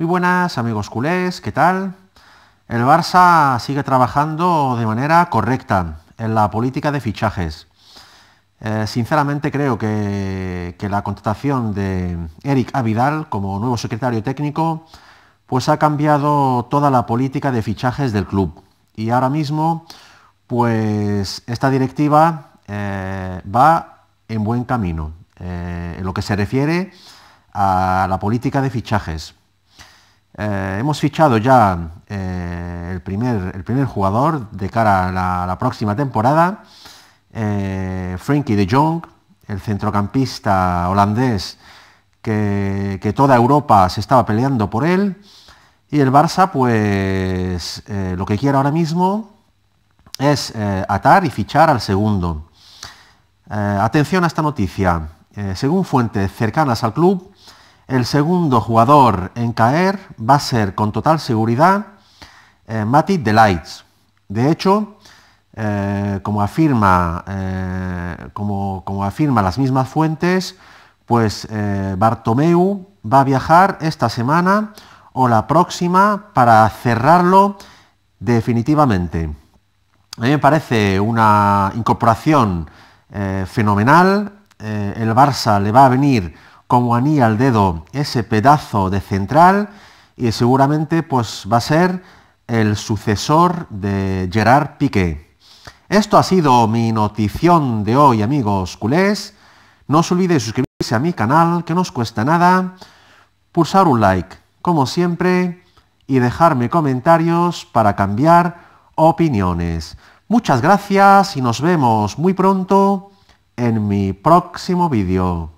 Muy buenas amigos culés, ¿qué tal? El Barça sigue trabajando de manera correcta en la política de fichajes. Eh, sinceramente creo que, la contratación de Eric Avidal como nuevo secretario técnico pues ha cambiado toda la política de fichajes del club. Y ahora mismo pues esta directiva eh, va en buen camino eh, en lo que se refiere a la política de fichajes. Eh, hemos fichado ya eh, el, primer, jugador de cara a la, próxima temporada, eh, Frankie de Jong, el centrocampista holandés que, que, toda Europa se estaba peleando por él. Y el Barça, pues lo que quiere ahora mismo es atar y fichar al segundo. atención a esta noticia. según fuentes cercanas al club, el segundo jugador en caer va a ser con total seguridad eh, Mati De Delights. De hecho, eh, como, afirma, eh, como, afirman las mismas fuentes, pues Bartomeu va a viajar esta semana o la próxima para cerrarlo definitivamente. A mí me parece una incorporación fenomenal. el Barça le va a venir como anilla al dedo ese pedazo de central y seguramente pues, va a ser el sucesor de Gerard Piqué. Esto ha sido mi notición de hoy, amigos culés. No os olvidéis suscribirse a mi canal, que no os cuesta nada, pulsar un like, como siempre, y dejarme comentarios para cambiar opiniones. Muchas gracias y nos vemos muy pronto en mi próximo vídeo.